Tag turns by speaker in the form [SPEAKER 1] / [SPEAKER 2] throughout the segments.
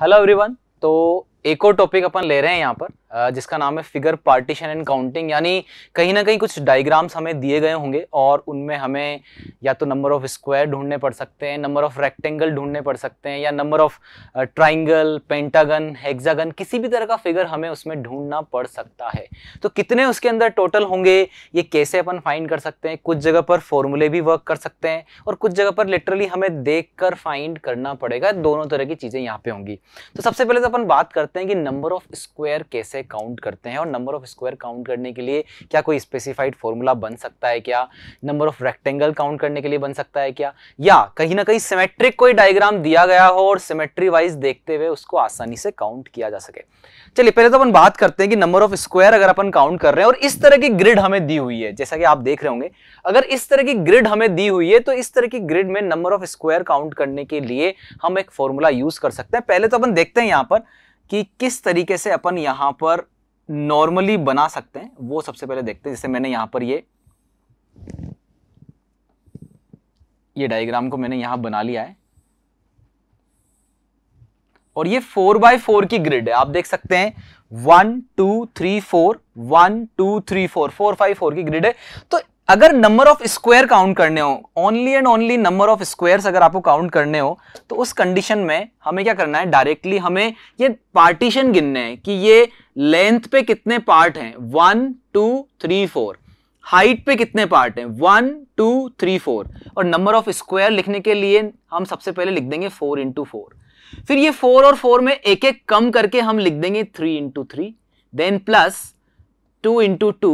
[SPEAKER 1] hello everyone तो एक और टॉपिक अपन ले रहे हैं यहाँ पर जिसका नाम है फिगर पार्टीशन एंड काउंटिंग यानी कहीं ना कहीं कुछ डायग्राम्स हमें दिए गए होंगे और उनमें हमें या तो नंबर ऑफ स्क्वायर ढूंढने पड़ सकते हैं नंबर ऑफ रेक्टेंगल ढूंढने पड़ सकते हैं या number of triangle pentagon hexagon किसी भी तरह का फिगर हमें उसमें ढूंढना पड़ सकता है तो कितने उसके अंदर टोटल होंगे ये कैसे अपन फाइंड कर सकते हैं कुछ जगह पर फॉर्मूले भी वर्क कर सकते हैं और कुछ जगह पर लिटरली हमें देख फाइंड करना पड़ेगा दोनों तरह की चीज़ें यहाँ पर होंगी तो सबसे पहले तो अपन बात करते करते हैं कि नंबर ऑफ स्क्वायर कैसे काउंट करते हैं और नंबर ऑफ स्क्वायर काउंट करने के लिए क्या कोई स्पेसिफाइड फॉर्मूला बन सकता है क्या नंबर ऑफ रेक्टेंगल काउंट करने के लिए बन सकता है क्या या कहीं ना कहीं सिमेट्रिक कोई डायग्राम दिया गया हो और सिमेट्री वाइज देखते हुए उसको आसानी से काउंट किया जा सके चलिए पहले तो अपन बात करते हैं कि नंबर ऑफ स्क्वायर अगर अपन काउंट कर रहे हैं और इस तरह की ग्रिड हमें दी हुई है जैसा कि आप देख रहे होंगे अगर इस तरह की ग्रिड हमें दी हुई है तो इस तरह की ग्रिड में नंबर ऑफ स्क्वायर काउंट करने के लिए हम एक फॉर्मूला यूज कर सकते हैं पहले तो अपन देखते हैं यहां पर कि किस तरीके से अपन यहाँ पर नॉर्मली बना सकते हैं वो सबसे पहले देखते हैं जैसे मैंने यहाँ पर ये ये डायग्राम को मैंने यहाँ बना लिया है और ये फोर बाय फोर की ग्रिड है आप देख सकते हैं one two three four one two three four four five four की ग्रिड है तो अगर नंबर ऑफ स्क्वायर काउंट करने हो only and only number of squares अगर आपको काउंट करने हो तो उस कंडीशन में हमें क्या करना है डायरेक्टली हमें ये पार्टीशन गिनने हैं कि ये लेंथ पे कितने पार्ट हैं one two three four height पे कितने पार्ट हैं वन टू थ्री फोर और नंबर ऑफ स्क्वायर लिखने के लिए हम सबसे पहले लिख देंगे फोर इंटू फोर फिर ये फोर और फोर में एक एक कम करके हम लिख देंगे three into three then plus two into two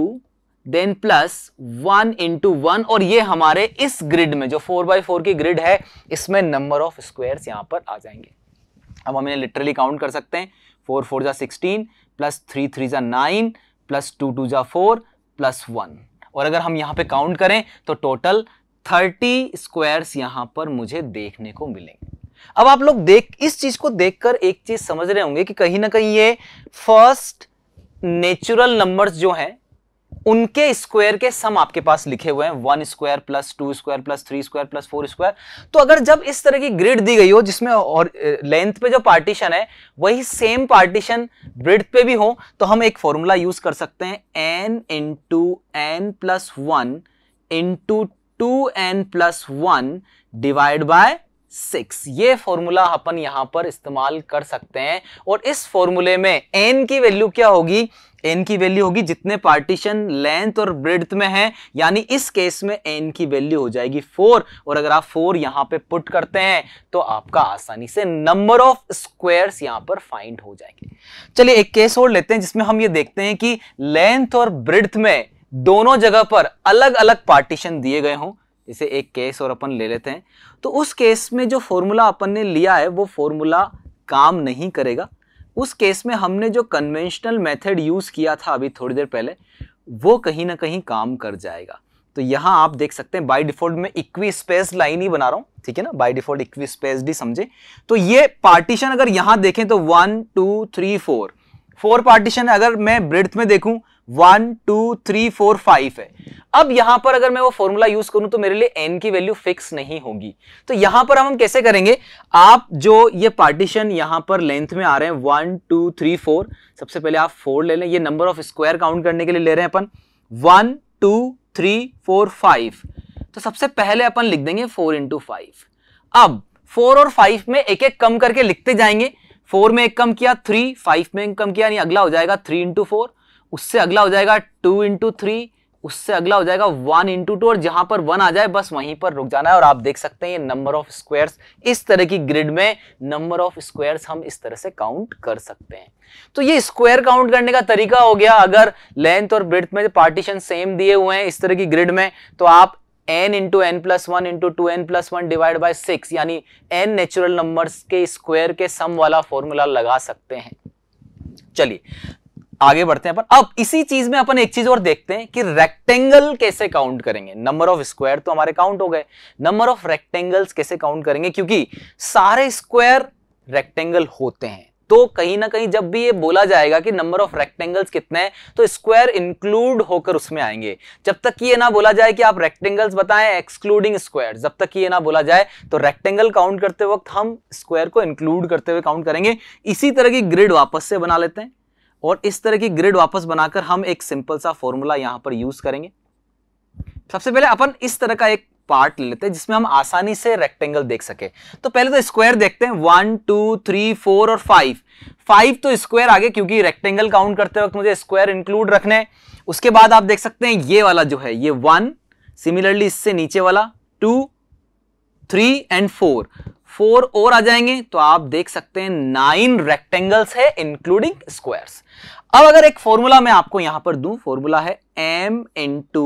[SPEAKER 1] then plus one into one और ये हमारे इस ग्रिड में जो फोर बाई फोर की ग्रिड है इसमें नंबर ऑफ स्क्वायर्स यहाँ पर आ जाएंगे अब हम इन्हें लिटरली काउंट कर सकते हैं फोर फोर जा सिक्सटीन प्लस थ्री थ्री जा नाइन प्लस टू टू जा फोर प्लस वन और अगर हम यहाँ पे काउंट करें तो टोटल थर्टी स्क्वायर्स यहाँ पर मुझे देखने को मिलेंगे अब आप लोग देख इस चीज को देखकर एक चीज समझ रहे होंगे कि कहीं ना कहीं ये फर्स्ट नेचुरल नंबर्स जो हैं उनके स्क्वायर के सम आपके पास लिखे हुए हैं one square plus two square plus three square plus four square तो अगर जब इस तरह की ग्रिड दी गई हो जिसमें और लेंथ पे जो पार्टीशन है वही सेम पार्टीशन ब्रिड पे भी हो तो हम एक फॉर्मूला यूज कर सकते हैं N into N plus one into two N plus one divide by six ये फॉर्मूला अपन यहां पर इस्तेमाल कर सकते हैं और इस फॉर्मूले में एन की वैल्यू क्या होगी एन की वैल्यू होगी जितने पार्टीशन लेंथ और ब्रेड्थ में है यानी इस केस में एन की वैल्यू हो जाएगी फोर और अगर आप फोर यहां पे पुट करते हैं तो आपका आसानी से नंबर ऑफ स्क्वायर्स यहां पर फाइंड हो जाएंगे चलिए एक केस और लेते हैं जिसमें हम ये देखते हैं कि लेंथ और ब्रेड्थ में दोनों जगह पर अलग अलग पार्टीशन दिए गए हों इसे एक केस और अपन ले लेते हैं तो उस केस में जो फॉर्मूला अपन ने लिया है वो फॉर्मूला काम नहीं करेगा उस केस में हमने जो कन्वेंशनल मेथड यूज़ किया था अभी थोड़ी देर पहले वो कहीं ना कहीं काम कर जाएगा तो यहाँ आप देख सकते हैं बाय डिफॉल्ट में इक्वी स्पेस लाइन ही बना रहा हूँ ठीक है ना बाय डिफॉल्ट इक्वी स्पेस डी समझे तो ये पार्टीशन अगर यहाँ देखें तो one two three four four partition अगर मैं ब्रेड में देखूँ one two three four five है अब यहां पर अगर मैं वो फॉर्मूला यूज करूं तो मेरे लिए एन की वैल्यू फिक्स नहीं होगी तो यहां पर हम कैसे करेंगे आप जो ये पार्टीशन यहां पर लेंथ में आ रहे हैं वन टू थ्री फोर सबसे पहले आप फोर ले लें ये नंबर ऑफ स्क्वायर काउंट करने के लिए ले रहे हैं अपन one two three four five तो सबसे पहले अपन लिख देंगे फोर इंटू फाइव अब फोर और फाइव में एक एक कम करके लिखते जाएंगे फोर में एक कम किया थ्री फाइव में एक कम किया नहीं अगला हो जाएगा थ्री इंटू फोर उससे अगला हो जाएगा टू इंटू थ्री उससे अगला हो जाएगा वन इंटू टू और जहां पर वन आ जाए बस वहीं पर रुक जाना है और आप देख सकते हैं ये नंबर ऑफ स्क्वायर्स इस तरह की ग्रिड में नंबर ऑफ स्क्वायर्स हम इस तरह से काउंट कर सकते हैं तो ये स्क्वायर काउंट करने का तरीका हो गया अगर लेंथ और ब्रेथ में पार्टीशन सेम दिए हुए हैं इस तरह की ग्रिड में तो आप N into N plus one into two N plus one divide by six यानी एन नेचुरल नंबर्स के स्क्वायर के सम वाला फॉर्मूला लगा सकते हैं चलिए आगे बढ़ते हैं अपन अब इसी चीज में अपन एक चीज और देखते हैं कि रेक्टेंगल कैसे काउंट करेंगे नंबर ऑफ स्क्वायर तो हमारे काउंट हो गए नंबर ऑफ रेक्टेंगल्स कैसे काउंट करेंगे क्योंकि सारे स्क्वायर रेक्टेंगल होते हैं तो कहीं ना कहीं जब भी ये बोला जाएगा कि नंबर ऑफ रेक्टेंगल्स कितने हैं तो स्क्वायर इंक्लूड होकर उसमें आएंगे जब तक ये ना बोला जाए कि आप रेक्टेंगल्स बताएं एक्सक्लूडिंग स्क्वायर जब तक ये ना बोला जाए तो रेक्टेंगल काउंट करते वक्त हम स्क्वायर को इंक्लूड करते हुए काउंट करेंगे इसी तरह की ग्रिड वापस से बना लेते हैं और इस तरह की ग्रिड वापस बनाकर हम एक सिंपल सा फॉर्मूला यहां पर यूज करेंगे सबसे पहले अपन इस तरह का एक पार्ट ले लेते हैं जिसमें हम आसानी से रेक्टेंगल देख सके तो पहले तो स्क्वायर देखते हैं वन टू थ्री फोर और फाइव फाइव तो स्क्वायर आगे क्योंकि रेक्टेंगल काउंट करते वक्त मुझे स्क्वायर इंक्लूड रखने उसके बाद आप देख सकते हैं ये वाला जो है ये वन सिमिलरली इससे नीचे वाला two three and four four और आ जाएंगे तो आप देख सकते हैं नाइन रेक्टेंगल्स है इंक्लूडिंग स्क्वायर्स अब अगर एक फॉर्मूला मैं आपको यहां पर दूं फॉर्मूला है M into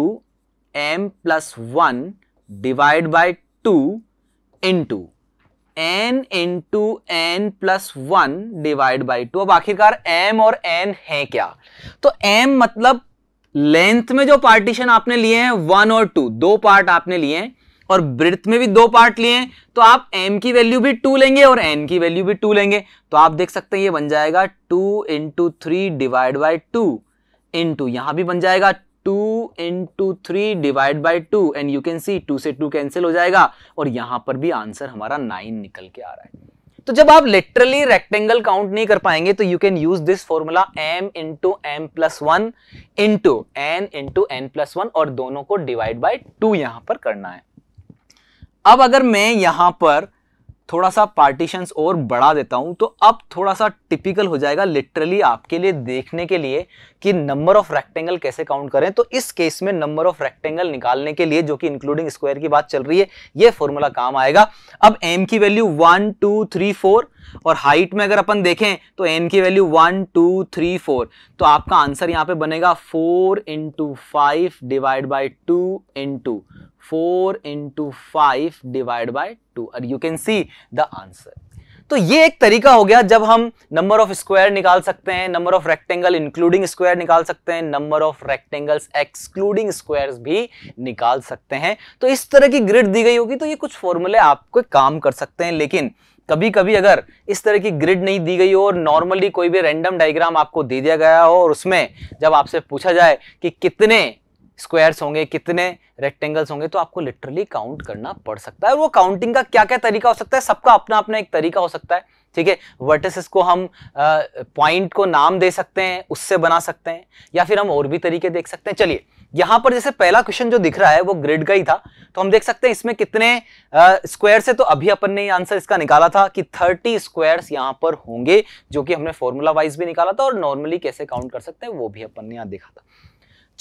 [SPEAKER 1] M plus one divide by two into N into N plus one divide by two अब आखिरकार एम और एन है क्या तो एम मतलब लेंथ में जो पार्टीशन आपने लिए हैं वन और टू दो पार्ट आपने लिए हैं और ब्रिथ में भी दो पार्ट लिए हैं तो आप m की वैल्यू भी टू लेंगे और n की वैल्यू भी टू लेंगे तो आप देख सकते हैं ये बन जाएगा two into three divide by two into यहां भी बन जाएगा two into three divide by two and you can see two से टू कैंसिल हो जाएगा और यहां पर भी आंसर हमारा नाइन निकल के आ रहा है तो जब आप लिटरली रेक्टेंगल काउंट नहीं कर पाएंगे तो you can use this formula m into M plus one into N into N plus one और दोनों को डिवाइड बाई टू यहां पर करना है अब अगर मैं यहाँ पर थोड़ा सा पार्टीशंस और बढ़ा देता हूं तो अब थोड़ा सा टिपिकल हो जाएगा लिटरली आपके लिए देखने के लिए कि नंबर ऑफ रेक्टेंगल कैसे काउंट करें तो इस केस में नंबर ऑफ रेक्टेंगल निकालने के लिए जो कि इंक्लूडिंग स्क्वायर की बात चल रही है ये फॉर्मूला काम आएगा अब एम की value one two three four और हाइट में अगर अपन देखें तो एन की value one two three four तो आपका आंसर यहाँ पर बनेगा four into five divide by two into four into five divide by two और you can see the answer तो ये एक तरीका हो गया जब हम नंबर ऑफ स्क्वायर निकाल सकते हैं number of rectangle including square निकाल सकते हैं number of rectangles excluding squares भी निकाल सकते हैं तो इस तरह की ग्रिड दी गई होगी तो ये कुछ फॉर्मूले आपको काम कर सकते हैं लेकिन कभी कभी अगर इस तरह की ग्रिड नहीं दी गई हो और नॉर्मली कोई भी रैंडम डायग्राम आपको दे दिया गया हो और उसमें जब आपसे पूछा जाए कि कितने स्क्वायर्स होंगे कितने रेक्टेंगल्स होंगे तो आपको लिटरली काउंट करना पड़ सकता है और वो काउंटिंग का क्या क्या तरीका हो सकता है सबका अपना अपना एक तरीका हो सकता है ठीक है वर्टिसेस को हम पॉइंट को नाम दे सकते हैं उससे बना सकते हैं या फिर हम और भी तरीके देख सकते हैं चलिए यहाँ पर जैसे पहला क्वेश्चन जो दिख रहा है वो ग्रिड का ही था तो हम देख सकते हैं इसमें कितने स्क्वायर से तो अभी अपन ने आंसर इसका निकाला था कि 30 स्क्वायर्स यहाँ पर होंगे जो कि हमने फॉर्मूला वाइज भी निकाला था और नॉर्मली कैसे काउंट कर सकते हैं वो भी अपन ने यहाँ देखा था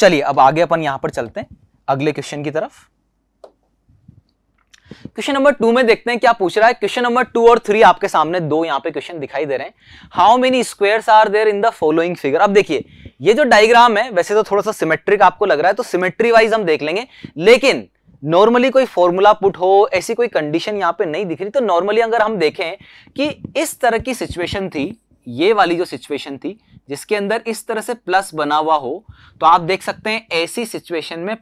[SPEAKER 1] चलिए अब आगे अपन यहां पर चलते हैं अगले क्वेश्चन की तरफ क्वेश्चन नंबर टू में देखते हैं क्या पूछ रहा है क्वेश्चन नंबर टू और थ्री आपके सामने दो यहां पे क्वेश्चन दिखाई दे रहे हैं how many squares are there in the following figure अब देखिए ये जो डायग्राम है वैसे तो थोड़ा सा सिमेट्रिक आपको लग रहा है तो सिमेट्री वाइज हम देख लेंगे लेकिन नॉर्मली कोई फॉर्मूला पुट हो ऐसी कोई कंडीशन यहां पर नहीं दिख रही तो नॉर्मली अगर हम देखें कि इस तरह की सिचुएशन थी ये वाली जो सिचुएशन थी जिसके अंदर इस तरह से प्लस बना हुआ हो तो आप देख सकते हैं ऐसी सिचुएशन में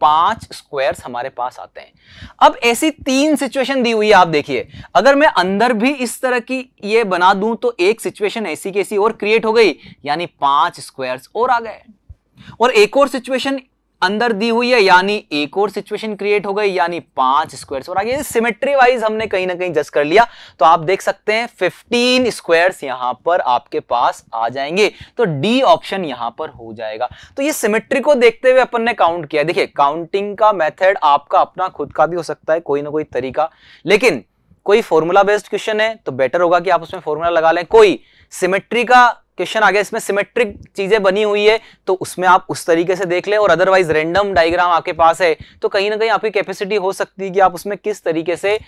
[SPEAKER 1] पांच स्क्वायर्स हमारे पास आते हैं अब ऐसी तीन सिचुएशन दी हुई है आप देखिए अगर मैं अंदर भी इस तरह की ये बना दूं तो एक सिचुएशन ऐसी कैसी और क्रिएट हो गई यानी पांच स्क्वायर्स और आ गए और एक और सिचुएशन अंदर दी हुई है यानी एक और सिचुएशन क्रिएट हो गई यानी पांच स्क्वायर्स और आगे सिमेट्री वाइज हमने कहीं ना कहीं जज कर लिया तो आप देख सकते हैं 15 स्क्वायर्स यहां पर आपके पास आ जाएंगे तो डी ऑप्शन यहां पर हो जाएगा तो ये सिमेट्री को देखते हुए अपन ने काउंट किया देखिए काउंटिंग का मेथड आपका अपना खुद का भी हो सकता है कोई ना कोई तरीका लेकिन कोई फॉर्मूला बेस्ड क्वेश्चन है तो बेटर होगा कि आप उसमें फॉर्मूला लगा लें कोई सिमेट्री का क्वेश्चन आ गया इसमें सिमेट्रिक चीजें बनी हुई है तो उसमें आप उस तरीके से देख लें और अदरवाइज रेंडम डायग्राम आपके पास है तो कहीं ना कहीं आपकी कैपेसिटी हो सकती है कि आप उसमें किस तरीके से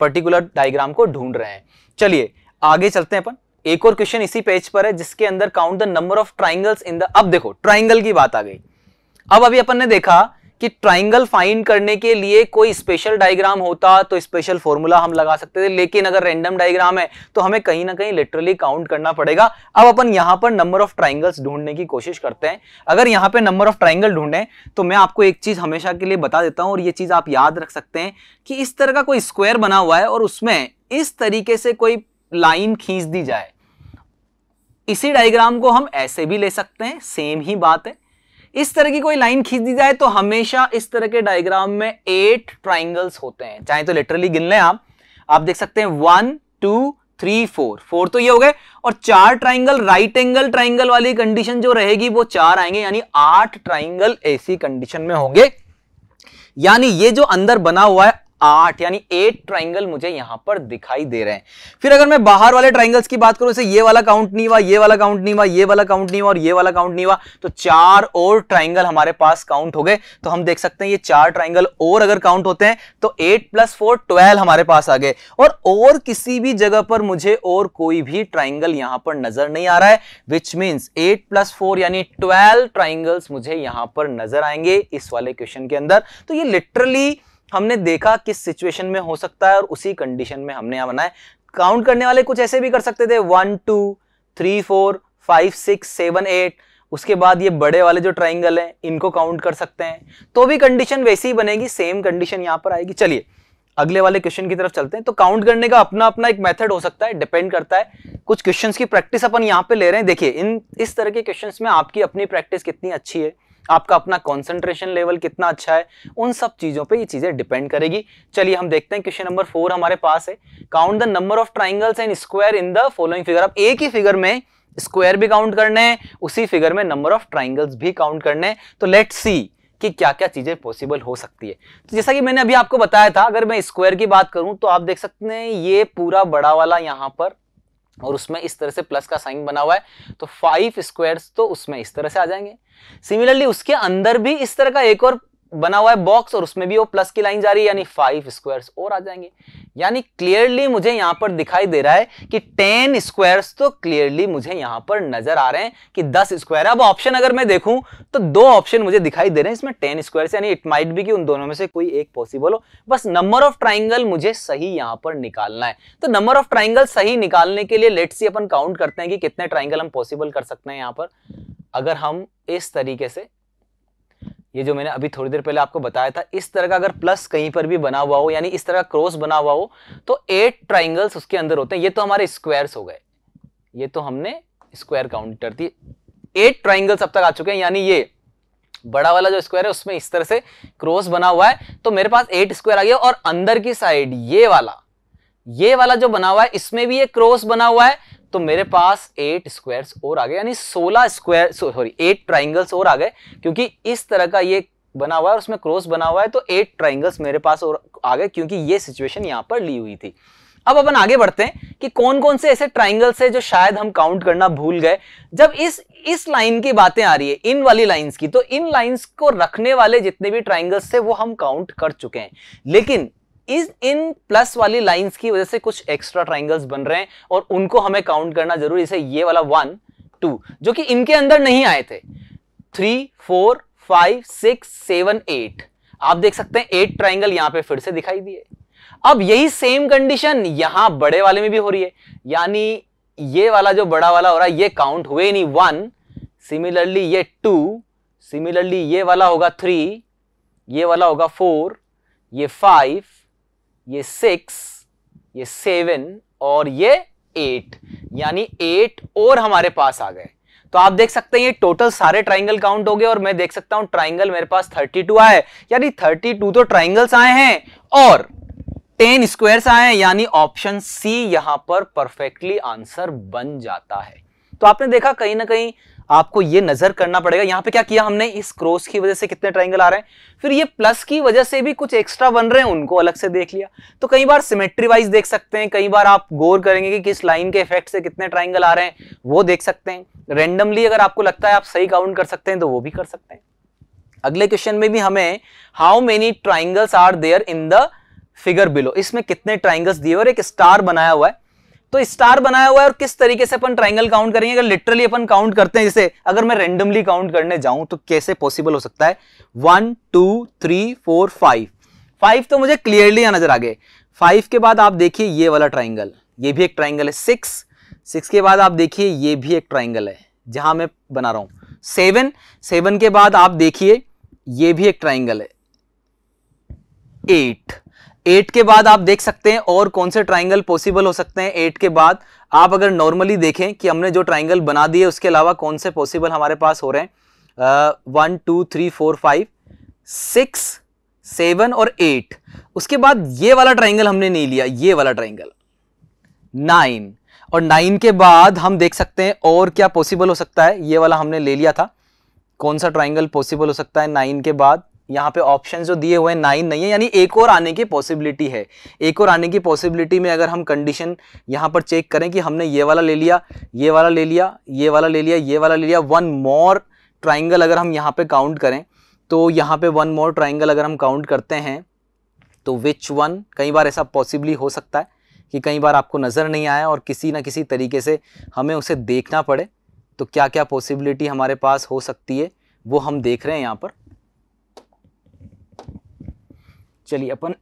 [SPEAKER 1] पर्टिकुलर डायग्राम को ढूंढ रहे हैं चलिए आगे चलते हैं अपन एक और क्वेश्चन इसी पेज पर है जिसके अंदर count the number of triangles in the अब देखो ट्राइंगल की बात आ गई अब अभी अपन ने देखा कि ट्राइंगल फाइंड करने के लिए कोई स्पेशल डायग्राम होता तो स्पेशल फॉर्मूला हम लगा सकते थे लेकिन अगर रेंडम डायग्राम है तो हमें कहीं ना कहीं लिटरली काउंट करना पड़ेगा अब अपन यहां पर नंबर ऑफ ट्राइंगल्स ढूंढने की कोशिश करते हैं अगर यहां पर नंबर ऑफ ट्राइंगल ढूंढे तो मैं आपको एक चीज हमेशा के लिए बता देता हूं और ये चीज आप याद रख सकते हैं कि इस तरह का कोई स्क्वायर बना हुआ है और उसमें इस तरीके से कोई लाइन खींच दी जाए इसी डायग्राम को हम ऐसे भी ले सकते हैं सेम ही बात है इस तरह की कोई लाइन खींच दी जाए तो हमेशा इस तरह के डायग्राम में एट ट्राइंगल्स होते हैं चाहे तो लिटरली गिन लें आप आप देख सकते हैं one two three four four तो ये हो गए और चार ट्राइंगल राइट एंगल ट्राइंगल वाली कंडीशन जो रहेगी वो चार आएंगे यानी आठ ट्राइंगल ऐसी कंडीशन में होंगे यानी ये जो अंदर बना हुआ है आठ यानी एट ट्राइंगल मुझे यहां पर दिखाई दे रहे हैं फिर अगर मैं बाहर वाले ट्राइंगल्स की बात करूं ये वाला काउंट नहीं हुआ ये वाला काउंट नहीं हुआ ये वाला काउंट नहीं हुआ और ये वाला काउंट नहीं हुआ तो चार और ट्राइंगल हमारे पास काउंट हो गए तो हम देख सकते हैं ये चार ट्राइंगल और अगर काउंट होते हैं तो एट प्लस फोर ट्वेल्व हमारे पास आ गए और और किसी भी जगह पर मुझे और कोई भी ट्राइंगल यहां पर नजर नहीं आ रहा है which means eight plus four यानी ट्वेल्व ट्राइंगल्स मुझे यहां पर नजर आएंगे इस वाले क्वेश्चन के अंदर तो ये लिटरली हमने देखा किस सिचुएशन में हो सकता है और उसी कंडीशन में हमने यहां बनाया काउंट करने वाले कुछ ऐसे भी कर सकते थे one two three four five six seven eight उसके बाद ये बड़े वाले जो ट्राइंगल हैं इनको काउंट कर सकते हैं तो भी कंडीशन वैसी ही बनेगी सेम कंडीशन यहां पर आएगी चलिए अगले वाले क्वेश्चन की तरफ चलते हैं तो काउंट करने का अपना अपना एक मेथड हो सकता है डिपेंड करता है कुछ क्वेश्चंस की प्रैक्टिस अपन यहां पे ले रहे हैं देखिए इन इस तरह के क्वेश्चंस में आपकी अपनी प्रैक्टिस कितनी अच्छी है आपका अपना कॉन्सेंट्रेशन लेवल कितना अच्छा है उन सब चीज़ों पे ये चीज़ें डिपेंड करेगी चलिए हम देखते हैं क्वेश्चन नंबर फोर हमारे पास है count the number of triangles and square in the following figure अब एक ही फिगर में स्क्वायर भी काउंट करने हैं उसी फिगर में नंबर ऑफ ट्राइंगल्स भी काउंट करने हैं तो लेट सी कि क्या क्या चीज़ें पॉसिबल हो सकती है तो जैसा कि मैंने अभी आपको बताया था अगर मैं स्क्वायर की बात करूं तो आप देख सकते हैं ये पूरा बड़ा वाला यहां पर और उसमें इस तरह से प्लस का साइन बना हुआ है तो फाइव स्क्वायर्स तो उसमें इस तरह से आ जाएंगे सिमिलरली उसके अंदर भी इस तरह का एक और बना हुआ है बॉक्स और उसमें भी वो प्लस की लाइन जा रही है यानी फाइव स्क्वायर्स और आ जाएंगे यानी क्लियरली मुझे यहां पर दिखाई दे रहा है कि टेन स्क्वायर्स तो क्लियरली मुझे यहां पर नजर आ रहे हैं कि दस स्क्वायर अब ऑप्शन अगर मैं देखूं तो दो ऑप्शन मुझे दिखाई दे रहे हैं इसमें टेन स्क्वायर यानी इट माइट भी कि उन दोनों में से कोई एक पॉसिबल हो बस नंबर ऑफ ट्राइंगल मुझे सही यहां पर निकालना है तो नंबर ऑफ ट्राइंगल सही निकालने के लिए लेट्स सी अपन काउंट करते हैं कि कितने ट्राइंगल हम पॉसिबल कर सकते हैं यहां पर अगर हम इस तरीके से ये जो मैंने अभी थोड़ी देर पहले आपको बताया था इस तरह का अगर प्लस कहीं पर भी बना हुआ हो यानी इस तरह का क्रॉस बना हुआ हो तो एट ट्राइंगल्स उसके अंदर होते हैं ये तो हमारे स्क्वायर्स हो गए ये तो हमने स्क्वायर काउंट कर दी एट ट्राइंगल्स अब तक आ चुके हैं यानी ये बड़ा वाला जो स्क्वायर है उसमें इस तरह से क्रॉस बना हुआ है तो मेरे पास एट स्क्वायर आ गया और अंदर की साइड ये वाला ये वाला जो बना हुआ है इसमें भी ये क्रॉस बना हुआ है तो मेरे पास एट स्क्वायर्स और आ गए यानी सोलह स्क्वायर सॉरी एट ट्राइंगल्स और आ गए क्योंकि इस तरह का ये बना हुआ है उसमें क्रॉस बना हुआ है तो एट ट्राइंगल्स मेरे पास और आ गए क्योंकि ये सिचुएशन यहाँ पर ली हुई थी अब अपन आगे बढ़ते हैं कि कौन कौन से ऐसे ट्राइंगल्स है जो शायद हम काउंट करना भूल गए जब इस इस लाइन की बातें आ रही है इन वाली लाइंस की तो इन लाइंस को रखने वाले जितने भी ट्राइंगल्स थे वो हम काउंट कर चुके हैं लेकिन इस इन प्लस वाली लाइंस की वजह से कुछ एक्स्ट्रा ट्राइंगल्स बन रहे हैं और उनको हमें काउंट करना जरूरी है ये वाला वन टू जो कि इनके अंदर नहीं आए थे three four five six seven eight आप देख सकते हैं एट ट्राइंगल यहां पे फिर से दिखाई दिए अब यही सेम कंडीशन यहां बड़े वाले में भी हो रही है यानी ये वाला जो बड़ा वाला हो रहा है ये काउंट हुए नहीं वन सिमिलरली ये टू सिमिलरली ये वाला होगा थ्री ये वाला होगा फोर ये फाइव ये सिक्स ये सेवन और ये एट यानी एट और हमारे पास आ गए तो आप देख सकते हैं ये टोटल सारे ट्राइंगल काउंट हो गए और मैं देख सकता हूं ट्राइंगल मेरे पास 32 आए यानी 32 तो ट्राइंगल्स आए हैं और 10 स्क्वायर्स आए हैं यानी ऑप्शन सी यहां पर परफेक्टली आंसर बन जाता है तो आपने देखा कहीं ना कहीं आपको ये नजर करना पड़ेगा यहाँ पे क्या किया हमने इस क्रॉस की वजह से कितने ट्राइंगल आ रहे हैं फिर ये प्लस की वजह से भी कुछ एक्स्ट्रा बन रहे हैं उनको अलग से देख लिया तो कई बार सिमेट्री वाइज देख सकते हैं कई बार आप गौर करेंगे कि किस लाइन के इफेक्ट से कितने ट्राइंगल आ रहे हैं वो देख सकते हैं रेंडमली अगर आपको लगता है आप सही काउंट कर सकते हैं तो वो भी कर सकते हैं अगले क्वेश्चन में भी हमें how many triangles are there in the figure below इसमें कितने ट्राइंगल्स दिए और एक स्टार बनाया हुआ है तो स्टार बनाया हुआ है और किस तरीके से अपन ट्राइंगल काउंट करेंगे अगर लिटरली अपन काउंट करते हैं जैसे अगर मैं रेंडमली काउंट करने जाऊं तो कैसे पॉसिबल हो सकता है one two three four five five तो मुझे क्लियरली नजर आ गए फाइव के बाद आप देखिए ये वाला ट्राइंगल ये भी एक ट्राइंगल है सिक्स सिक्स के बाद आप देखिए ये भी एक ट्राइंगल है जहां मैं बना रहा हूं सेवन सेवन के बाद आप देखिए ये भी एक ट्राइंगल है एट एट के बाद आप देख सकते हैं और कौन से ट्राइंगल पॉसिबल हो सकते हैं एट के बाद आप अगर नॉर्मली देखें कि हमने जो ट्राइंगल बना दिए उसके अलावा कौन से पॉसिबल हमारे पास हो रहे हैं one two three four five six seven और एट उसके बाद ये वाला ट्राइंगल हमने नहीं लिया ये वाला ट्राइंगल नाइन और नाइन के बाद हम देख सकते हैं और क्या पॉसिबल हो सकता है ये वाला हमने ले लिया था कौन सा ट्राइंगल पॉसिबल हो सकता है नाइन के बाद यहाँ पे ऑप्शन जो दिए हुए हैं नाइन नहीं है यानी एक और आने की पॉसिबिलिटी है एक और आने की पॉसिबिलिटी में अगर हम कंडीशन यहाँ पर चेक करें कि हमने ये वाला ले लिया ये वाला ले लिया ये वाला ले लिया ये वाला ले लिया वन मोर ट्राइंगल अगर हम यहाँ पे काउंट करें तो यहाँ पे वन मोर ट्राइंगल अगर हम काउंट करते हैं तो विच वन कई बार ऐसा पॉसिबली हो सकता है कि कई बार आपको नज़र नहीं आया और किसी ना किसी तरीके से हमें उसे देखना पड़े तो क्या क्या पॉसिबिलिटी हमारे पास हो सकती है वो हम देख रहे हैं यहाँ पर चलिए अपन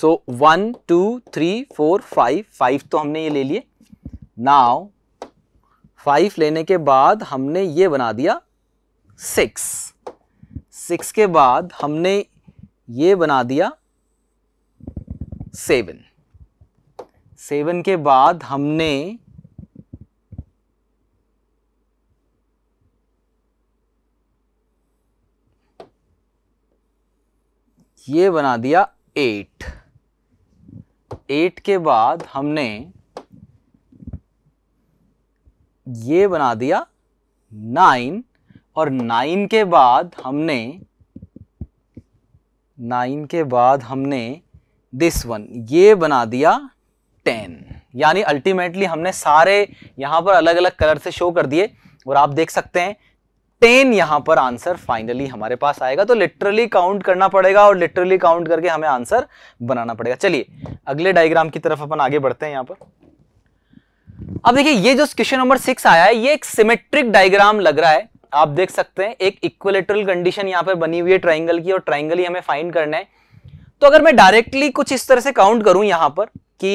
[SPEAKER 1] so one two three four five five तो हमने ये ले लिए नाउ फाइव लेने के बाद हमने ये बना दिया सिक्स सिक्स के बाद हमने ये बना दिया सेवन सेवन के बाद हमने ये बना दिया एट एट के बाद हमने ये बना दिया नाइन और नाइन के बाद हमने नाइन के बाद हमने दिस वन ये बना दिया टेन यानी अल्टीमेटली हमने सारे यहां पर अलग अलग कलर से शो कर दिए और आप देख सकते हैं टेन यहां पर आंसर फाइनली हमारे पास आएगा तो लिटरली काउंट करना पड़ेगा और लिटरली काउंट करके हमें आंसर बनाना पड़ेगा चलिए अगले डायग्राम की तरफ अपन आगे बढ़ते हैं यहां पर अब देखिए ये जो क्वेश्चन नंबर सिक्स आया है ये एक सिमेट्रिक डायग्राम लग रहा है आप देख सकते हैं एक इक्वलेटरल कंडीशन यहां पर बनी हुई है ट्राइंगल की और ट्राइंगल ही हमें फाइंड करना है तो अगर मैं डायरेक्टली कुछ इस तरह से काउंट करूं यहां पर कि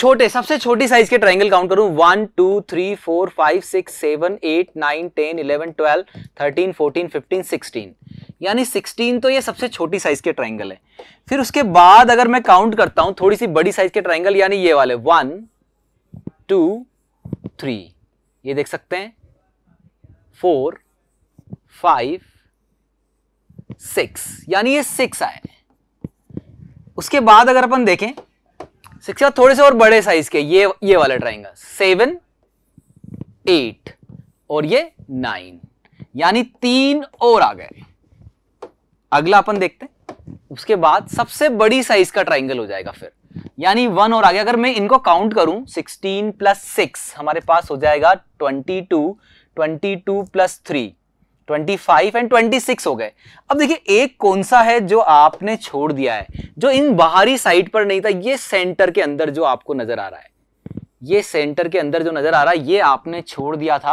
[SPEAKER 1] छोटे सबसे छोटी साइज के ट्राइंगल काउंट करूं one two three four five six seven eight nine ten eleven twelve thirteen fourteen fifteen sixteen यानी सिक्सटीन तो ये सबसे छोटी साइज के ट्राइंगल है फिर उसके बाद अगर मैं काउंट करता हूं थोड़ी सी बड़ी साइज के ट्राइंगल यानी ये वाले वन टू थ्री ये देख सकते हैं फोर फाइव सिक्स यानी ये सिक्स आए उसके बाद अगर अपन देखें सिक्स थोड़े से और बड़े साइज के ये ये वाला ट्राइंगल सेवन एट और ये नाइन यानी तीन और आ गए अगला अपन देखते हैं उसके बाद सबसे बड़ी साइज का ट्राइंगल हो जाएगा फिर यानी वन और आ गया अगर मैं इनको काउंट करूं सिक्सटीन प्लस सिक्स हमारे पास हो जाएगा twenty two twenty two plus three 25 and 26 हो गए अब देखिए एक कौन सा है जो आपने छोड़ दिया है जो इन बाहरी साइड पर नहीं था ये सेंटर के अंदर जो आपको नजर आ रहा है ये सेंटर के अंदर जो नज़र आ रहा है ये आपने छोड़ दिया था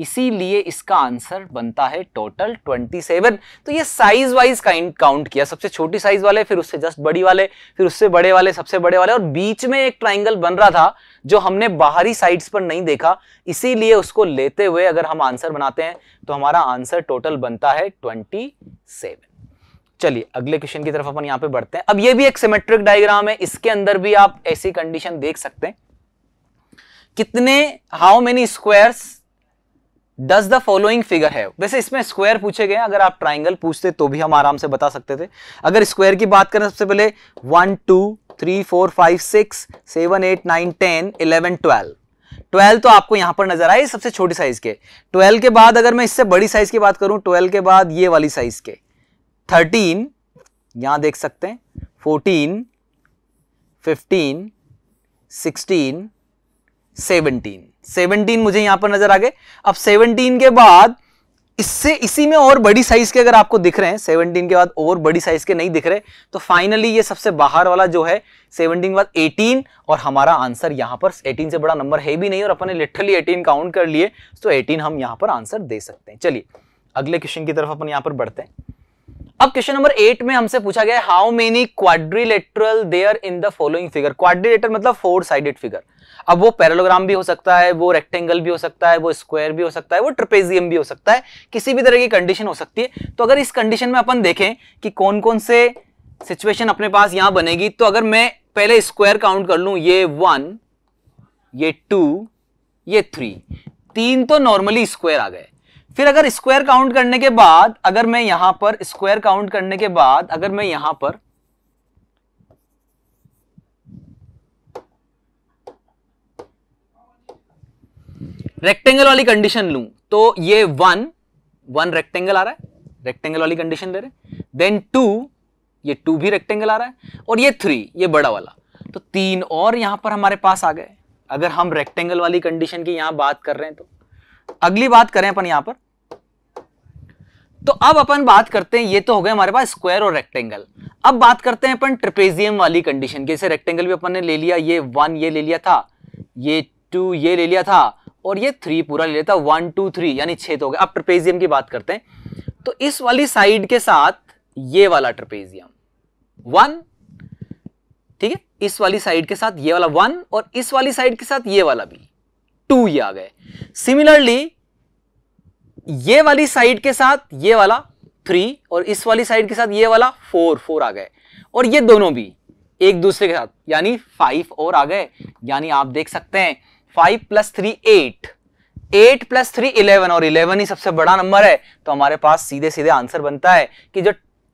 [SPEAKER 1] इसीलिए इसका आंसर बनता है टोटल 27 तो ये साइज वाइज काइंड काउंट किया सबसे छोटी साइज वाले फिर उससे जस्ट बड़ी वाले फिर उससे बड़े वाले सबसे बड़े वाले और बीच में एक ट्राइंगल बन रहा था जो हमने बाहरी साइड्स पर नहीं देखा इसीलिए उसको लेते हुए अगर हम आंसर बनाते हैं तो हमारा आंसर टोटल बनता है ट्वेंटी चलिए अगले क्वेश्चन की तरफ अपन यहाँ पे बढ़ते हैं अब ये भी एक सिमेट्रिक डायग्राम है इसके अंदर भी आप ऐसी कंडीशन देख सकते हैं कितने how many squares does the following figure है वैसे इसमें स्क्वायर पूछे गए अगर आप ट्राइंगल पूछते तो भी हम आराम से बता सकते थे अगर स्क्वायर की बात करें सबसे पहले one two three four five six seven eight nine ten eleven twelve twelve तो आपको यहां पर नजर आए सबसे छोटी साइज के ट्वेल्व के बाद अगर मैं इससे बड़ी साइज की बात करूं ट्वेल्व के बाद ये वाली साइज के थर्टीन यहां देख सकते हैं fourteen fifteen sixteen seventeen seventeen मुझे यहां पर नजर आ गए अब सेवनटीन के बाद इससे इसी में और बड़ी साइज के अगर आपको दिख रहे हैं सेवनटीन के बाद और बड़ी साइज के नहीं दिख रहे तो फाइनली ये सबसे बाहर वाला जो है सेवनटीन के बाद एटीन और हमारा आंसर यहां पर एटीन से बड़ा नंबर है भी नहीं और अपने लिटरली एटीन काउंट कर लिए तो एटीन हम यहां पर आंसर दे सकते हैं चलिए अगले क्वेश्चन की तरफ अपन यहां पर बढ़ते हैं अब क्वेश्चन नंबर एट में हमसे पूछा गया how many quadrilateral there in the following figure quadrilateral मतलब फोर साइडेड फिगर अब वो पैरलोग्राम भी हो सकता है वो रेक्टेंगल भी हो सकता है वो स्क्वायर भी हो सकता है वो ट्रपेजियम भी हो सकता है किसी भी तरह की कंडीशन हो सकती है तो अगर इस कंडीशन में अपन देखें कि कौन कौन से सिचुएशन अपने पास यहां बनेगी तो अगर मैं पहले स्क्वायर काउंट कर लू ये वन ये टू ये थ्री तीन तो नॉर्मली स्क्वायर आ गए फिर अगर स्क्वायर काउंट करने के बाद अगर मैं यहां पर स्क्वायर काउंट करने के बाद अगर मैं यहां पर रेक्टेंगल वाली कंडीशन लू तो ये वन वन रेक्टेंगल आ रहा है रेक्टेंगल वाली कंडीशन दे रहे देन टू ये टू भी रेक्टेंगल आ रहा है और ये थ्री ये बड़ा वाला तो तीन और यहां पर हमारे पास आ गए अगर हम रेक्टेंगल वाली कंडीशन की यहां बात कर रहे हैं तो अगली बात करें अपन यहां पर तो अब अपन बात करते हैं ये तो हो गए हमारे पास स्क्वायर और रेक्टेंगल अब बात करते हैं अपन ट्रिपेजियम वाली कंडीशन जैसे रेक्टेंगल भी अपन ने ले लिया ये वन ये ले लिया था ये टू ये ले लिया था और ये थ्री पूरा ले लिया था वन टू थ्री यानी छे तो हो गया अब ट्रिपेजियम की बात करते हैं तो इस वाली साइड के साथ ये वाला ट्रिपेजियम वन ठीक है इस वाली साइड के साथ ये वाला वन और इस वाली साइड के साथ ये वाला भी टू ये आ गए सिमिलरली ये वाली साइड के साथ ये वाला थ्री और इस वाली साइड के साथ ये वाला फोर फोर आ गए और ये दोनों भी एक दूसरे के साथ यानी फाइव और आ गए यानी आप देख सकते हैं five plus three eight eight plus three eleven और इलेवन ही सबसे बड़ा नंबर है तो हमारे पास सीधे सीधे आंसर बनता है कि जो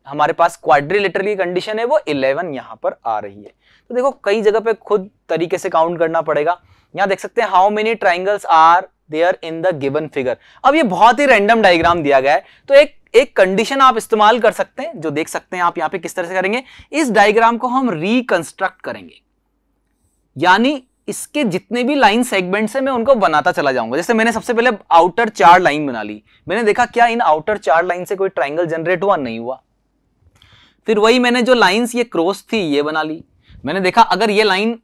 [SPEAKER 1] हमारे पास क्वाड्रीलेटर की कंडीशन है वो इलेवन यहां पर आ रही है तो देखो कई जगह पे खुद तरीके से काउंट करना पड़ेगा यहां देख सकते हैं how many triangles are there in the given figure अब ये बहुत ही रैंडम डायग्राम दिया गया है तो एक एक कंडीशन आप इस्तेमाल कर सकते हैं जो देख सकते हैं आप यहां पे किस तरह से करेंगे इस डायग्राम को हम रिकंस्ट्रक्ट करेंगे यानी इसके जितने भी लाइन सेगमेंट्स हैं मैं उनको बनाता चला जाऊंगा जैसे मैंने सबसे पहले आउटर चार लाइन बना ली मैंने देखा क्या इन आउटर चार लाइन से कोई ट्राइंगल जनरेट हुआ नहीं हुआ फिर वही मैंने जो लाइन ये क्रॉस थी ये बना ली मैंने देखा अगर ये लाइन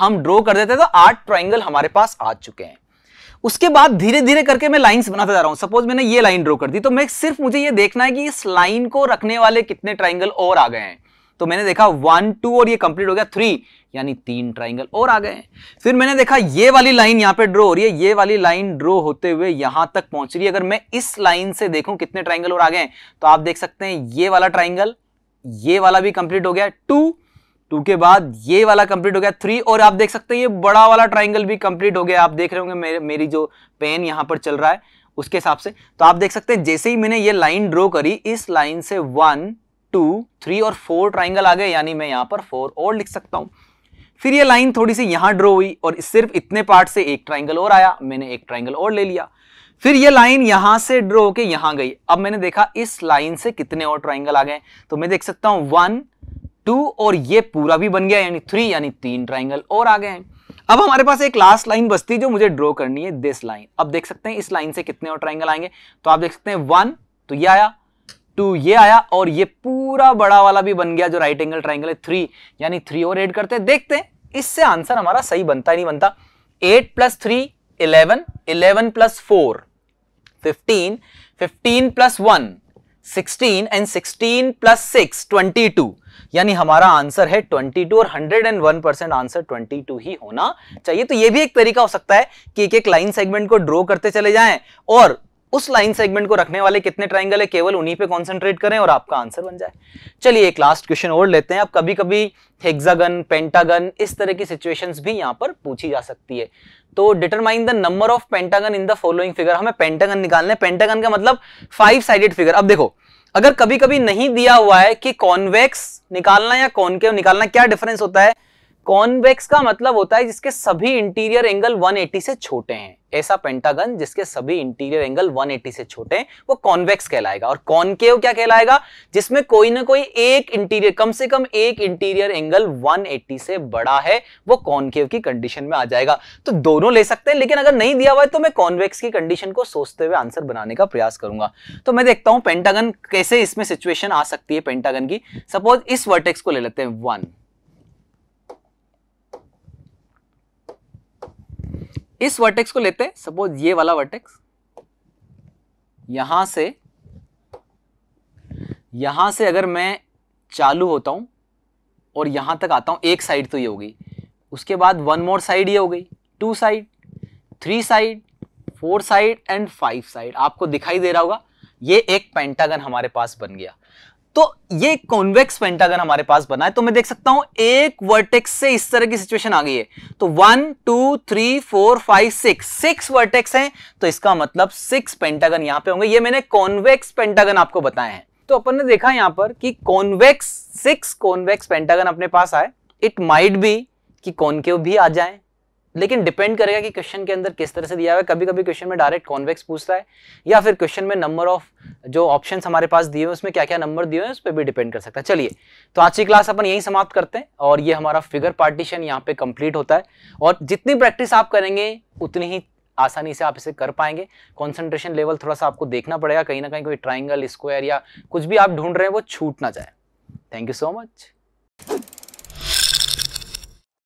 [SPEAKER 1] हम ड्रॉ कर देते तो आठ ट्राइंगल हमारे पास आ चुके हैं उसके बाद धीरे धीरे करके मैं लाइंस बनाता जा रहा हूं सपोज मैंने ये लाइन ड्रॉ कर दी तो मैं सिर्फ मुझे ये देखना है कि इस लाइन को रखने वाले कितने ट्राइंगल और आ गए हैं तो मैंने देखा वन टू और ये कंप्लीट हो गया थ्री यानी तीन ट्राइंगल और आ गए फिर मैंने देखा ये वाली लाइन यहां पे ड्रॉ हो रही है ये वाली लाइन ड्रॉ होते हुए यहां तक पहुंच रही है अगर मैं इस लाइन से देखूं कितने ट्राइंगल और आ गए तो आप देख सकते हैं ये वाला ट्राइंगल ये वाला भी कंप्लीट हो गया टू टू के बाद ये वाला कंप्लीट हो गया थ्री और आप देख सकते हैं ये बड़ा वाला ट्राइंगल भी कंप्लीट हो गया आप देख रहे होंगे मेरे, मेरी जो पेन यहाँ पर चल रहा है उसके हिसाब से तो आप देख सकते हैं जैसे ही मैंने ये लाइन ड्रॉ करी इस लाइन से वन टू थ्री और फोर ट्राइंगल आ गए यानी मैं यहाँ पर फोर और लिख सकता हूँ फिर ये लाइन थोड़ी सी यहाँ ड्रॉ हुई और सिर्फ इतने पार्ट से एक ट्राइंगल और आया मैंने एक ट्राइंगल और ले लिया फिर ये लाइन यहां से ड्रॉ होके यहां गई अब मैंने देखा इस लाइन से कितने और ट्राइंगल आ गए तो मैं देख सकता हूँ वन टू और ये पूरा भी बन गया यानी थ्री यानी तीन ट्राइंगल और आ गए हैं अब हमारे पास एक लास्ट लाइन बचती जो मुझे ड्रॉ करनी है दिस लाइन अब देख सकते हैं इस लाइन से कितने और ट्राइंगल आएंगे तो आप देख सकते हैं वन तो ये आया टू ये आया और ये पूरा बड़ा वाला भी बन गया जो राइट एंगल ट्राइंगल है थ्री यानी थ्री और एड करते हैं देखते हैं इससे आंसर हमारा सही बनता नहीं बनता eight plus three eleven eleven plus four fifteen fifteen plus one 16 and 16 plus six twenty यानी हमारा आंसर है 22 और 101 परसेंट आंसर 22 ही होना चाहिए तो ये भी एक तरीका हो सकता है कि एक एक लाइन सेगमेंट को ड्रॉ करते चले जाएं और उस लाइन सेगमेंट को रखने वाले कितने ट्राइंगल है केवल उन्हीं पे कंसंट्रेट करें और आपका आंसर बन जाए चलिए एक लास्ट क्वेश्चन और लेते हैं आप कभी कभी हेक्सागन पेंटागन इस तरह की सिचुएशंस भी यहां पर पूछी जा सकती है तो determine the number of pentagon in the following figure हमें पेंटागन निकालने पेंटागन का मतलब फाइव साइडेड फिगर अब देखो अगर कभी कभी नहीं दिया हुआ है कि कॉन्वेक्स निकालना या कॉनकेव निकालना क्या डिफरेंस होता है कॉन्वेक्स का मतलब होता है जिसके सभी इंटीरियर एंगल 180 से छोटे हैं ऐसा पेंटागन जिसके सभी इंटीरियर एंगल 180 से छोटे हैं वो कॉन्वेक्स कहलाएगा और कॉनकेव क्या कहलाएगा जिसमें कोई ना कोई एक इंटीरियर कम से कम एक इंटीरियर एंगल 180 से बड़ा है वो कॉनकेव की कंडीशन में आ जाएगा तो दोनों ले सकते हैं लेकिन अगर नहीं दिया हुआ है तो मैं कॉन्वेक्स की कंडीशन को सोचते हुए आंसर बनाने का प्रयास करूंगा तो मैं देखता हूं पेंटागन कैसे इसमें सिचुएशन आ सकती है पेंटागन की सपोज इस वर्टेक्स को ले लेते हैं वन इस वर्टेक्स को लेते हैं सपोज ये वाला वर्टेक्स यहां से यहां से अगर मैं चालू होता हूं और यहां तक आता हूं एक साइड तो ये हो गई उसके बाद वन मोर साइड ये हो गई two side three side four side and five side आपको दिखाई दे रहा होगा ये एक पेंटागन हमारे पास बन गया तो ये कॉन्वेक्स पेंटागन हमारे पास बना है तो मैं देख सकता हूं एक वर्टेक्स से इस तरह की सिचुएशन आ गई है तो one two three four five six six vertex हैं तो इसका मतलब सिक्स पेंटागन यहां पे होंगे ये मैंने कॉन्वेक्स पेंटागन आपको बताए हैं तो अपन ने देखा यहां पर कि कॉन्वेक्स सिक्स कॉन्वेक्स पेंटागन अपने पास आए इट माइट बी कि कॉनकेव भी आ जाए लेकिन डिपेंड करेगा कि क्वेश्चन के अंदर किस तरह से दिया हुआ है कभी कभी क्वेश्चन में डायरेक्ट कॉन्वेक्स पूछता है या फिर क्वेश्चन में नंबर ऑफ जो ऑप्शंस हमारे पास दिए हुए उसमें क्या क्या नंबर दिए हुए हैं उस पर भी डिपेंड कर सकता है चलिए तो आज की क्लास अपन यहीं समाप्त करते हैं और ये हमारा फिगर पार्टीशन यहाँ पे कंप्लीट होता है और जितनी प्रैक्टिस आप करेंगे उतनी ही आसानी से आप इसे कर पाएंगे कॉन्सेंट्रेशन लेवल थोड़ा सा आपको देखना पड़ेगा कहीं ना कहीं कोई ट्राइंगल स्क्वायर या कुछ भी आप ढूंढ रहे हैं वो छूट ना जाए थैंक यू सो मच